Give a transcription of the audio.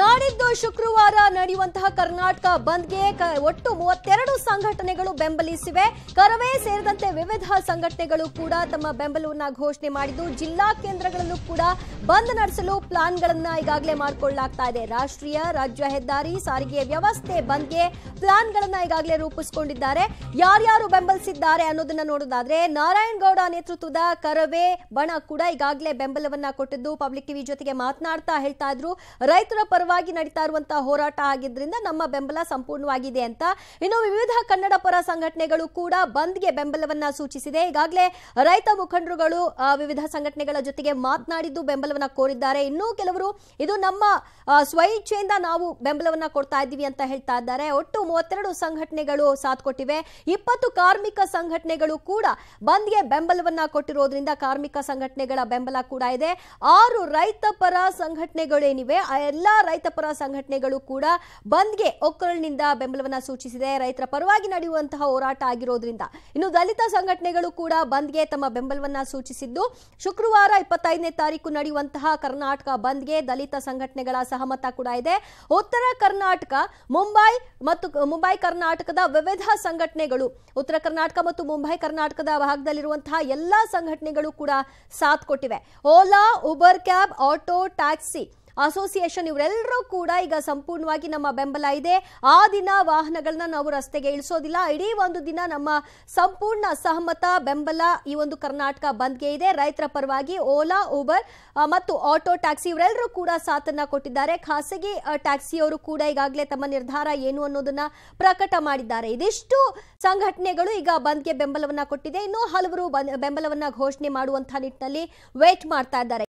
ನಾಡಿದ್ದು ಶುಕ್ರವಾರ ನಡೆಯುವಂತಹ ಕರ್ನಾಟಕ ಬಂದ್ಗೆ ಒಟ್ಟು ಮೂವತ್ತೆರಡು ಸಂಘಟನೆಗಳು ಬೆಂಬಲಿಸಿವೆ ಕರವೇ ಸೇರಿದಂತೆ ವಿವಿಧ ಸಂಘಟನೆಗಳು ಕೂಡ ತಮ್ಮ ಬೆಂಬಲವನ್ನ ಘೋಷಣೆ ಮಾಡಿದ್ದು ಜಿಲ್ಲಾ ಕೇಂದ್ರಗಳಲ್ಲೂ ಕೂಡ ಬಂದ್ ನಡೆಸಲು ಪ್ಲಾನ್ಗಳನ್ನ ಈಗಾಗಲೇ ಮಾಡಿಕೊಳ್ಳಲಾಗ್ತಾ ಇದೆ ರಾಷ್ಟ್ರೀಯ ರಾಜ್ಯ ಹೆದ್ದಾರಿ ಸಾರಿಗೆ ವ್ಯವಸ್ಥೆ ಬಂದ್ಗೆ ಪ್ಲಾನ್ಗಳನ್ನ ಈಗಾಗಲೇ ರೂಪಿಸಿಕೊಂಡಿದ್ದಾರೆ ಯಾರ್ಯಾರು ಬೆಂಬಲಿಸಿದ್ದಾರೆ ಅನ್ನೋದನ್ನ ನೋಡೋದಾದ್ರೆ ನಾರಾಯಣಗೌಡ ನೇತೃತ್ವದ ಕರವೇ ಬಣ ಕೂಡ ಈಗಾಗಲೇ ಬೆಂಬಲವನ್ನ ಕೊಟ್ಟಿದ್ದು ಪಬ್ಲಿಕ್ ಟಿವಿ ಜೊತೆಗೆ ಮಾತನಾಡ್ತಾ ಹೇಳ್ತಾ ಇದ್ರು ರೈತರ ಪರವಾಗಿ ನಡೀತಾ ಇರುವಂತಹ ಹೋರಾಟ ಆಗಿದ್ರಿಂದ ನಮ್ಮ ಬೆಂಬಲ ಸಂಪೂರ್ಣವಾಗಿದೆ ಅಂತ ಇನ್ನು ವಿವಿಧ ಕನ್ನಡ ಪರ ಸಂಘಟನೆಗಳು ಕೂಡ ಬಂದ್ಗೆ ಬೆಂಬಲವನ್ನ ಸೂಚಿಸಿದೆ ಈಗಾಗಲೇ ರೈತ ಮುಖಂಡರುಗಳು ವಿವಿಧ ಸಂಘಟನೆಗಳ ಜೊತೆಗೆ ಮಾತನಾಡಿದ್ದು ಬೆಂಬಲವನ್ನ ಕೋರಿದ್ದಾರೆ ಇನ್ನೂ ಕೆಲವರು ಇದು ನಮ್ಮ ಸ್ವಇಚ್ಛೆಯಿಂದ ನಾವು ಬೆಂಬಲವನ್ನ ಕೊಡ್ತಾ ಇದ್ದೀವಿ ಅಂತ ಹೇಳ್ತಾ ಇದ್ದಾರೆ ಒಟ್ಟು ಮೂವತ್ತೆರಡು ಸಂಘಟನೆಗಳು ಸಾಥ್ ಕೊಟ್ಟಿವೆ ಇಪ್ಪತ್ತು ಕಾರ್ಮಿಕ ಸಂಘಟನೆಗಳು ಕೂಡ ಬಂದ್ಗೆ ಬೆಂಬಲವನ್ನ ಕೊಟ್ಟಿರೋದ್ರಿಂದ ಕಾರ್ಮಿಕ ಸಂಘಟನೆಗಳ ಬೆಂಬಲ ಕೂಡ ಇದೆ ಆರು ರೈತ ಪರ ಸಂಘಟನೆಗಳೇನಿವೆ ಎಲ್ಲ ರೈತ ಸಂಘಟನೆಗಳು ಕೂಡ ಬಂದ್ಗೆ ಒಕ್ಕಲಿನಿಂದ ಬೆಂಬಲವನ್ನ ಸೂಚಿಸಿದೆ ರೈತರ ಪರವಾಗಿ ನಡೆಯುವಂತಹ ಹೋರಾಟ ಆಗಿರೋದ್ರಿಂದ ಇನ್ನು ದಲಿತ ಸಂಘಟನೆಗಳು ಕೂಡ ಬಂದ್ಗೆ ತಮ್ಮ ಬೆಂಬಲವನ್ನ ಸೂಚಿಸಿದ್ದು ಶುಕ್ರವಾರ ಇಪ್ಪತ್ತೈದನೇ ತಾರೀಕು ನಡೆಯುವಂತಹ ಕರ್ನಾಟಕ ಬಂದ್ಗೆ ದಲಿತ ಸಂಘಟನೆಗಳ ಸಹಮತ ಕೂಡ ಇದೆ ಉತ್ತರ ಕರ್ನಾಟಕ ಮುಂಬೈ ಮತ್ತು ಮುಂಬೈ ಕರ್ನಾಟಕದ ವಿವಿಧ ಸಂಘಟನೆಗಳು ಉತ್ತರ ಕರ್ನಾಟಕ ಮತ್ತು ಮುಂಬೈ ಕರ್ನಾಟಕದ ಭಾಗದಲ್ಲಿರುವಂತಹ ಎಲ್ಲಾ ಸಂಘಟನೆಗಳು ಕೂಡ ಸಾಥ್ ಕೊಟ್ಟಿವೆ Ola Uber cab auto taxi association ಇವರೆಲ್ಲರೂ ಕೂಡ ಈಗ ಸಂಪೂರ್ಣವಾಗಿ ನಮ್ಮ ಬೆಂಬಲ ಇದೆ ಆ ದಿನ ವಾಹನಗಳನ್ನ ನಾವು ರಸ್ತೆಗೆ ಇಳಿಸೋದಿಲ್ಲ ಇಡೀ ಒಂದು ದಿನ ನಮ್ಮ ಸಂಪೂರ್ಣ ಸಹಮತ ಬೆಂಬಲ ಈ ಒಂದು ಕರ್ನಾಟಕ ಬಂದ್ಗೆ ಇದೆ ರೈತರ ಪರವಾಗಿ ಓಲಾ ಊಬರ್ ಮತ್ತು ಆಟೋ ಟ್ಯಾಕ್ಸಿ ಇವರೆಲ್ಲರೂ ಕೂಡ ಸಾಥನ್ನ ಕೊಟ್ಟಿದ್ದಾರೆ ಖಾಸಗಿ ಟ್ಯಾಕ್ಸಿಯವರು ಕೂಡ ಈಗಾಗಲೇ ತಮ್ಮ ನಿರ್ಧಾರ ಏನು ಅನ್ನೋದನ್ನ ಪ್ರಕಟ ಮಾಡಿದ್ದಾರೆ ಇದಿಷ್ಟು ಸಂಘಟನೆಗಳು ಈಗ ಬಂದ್ಗೆ ಬೆಂಬಲವನ್ನ ಕೊಟ್ಟಿದೆ ಇನ್ನು ಹಲವರು ಬೆಂಬಲವನ್ನ ಘೋಷಣೆ ಮಾಡುವಂತಹ ನಿಟ್ಟಿನಲ್ಲಿ ವೇಟ್ ಮಾಡ್ತಾ ಇದ್ದಾರೆ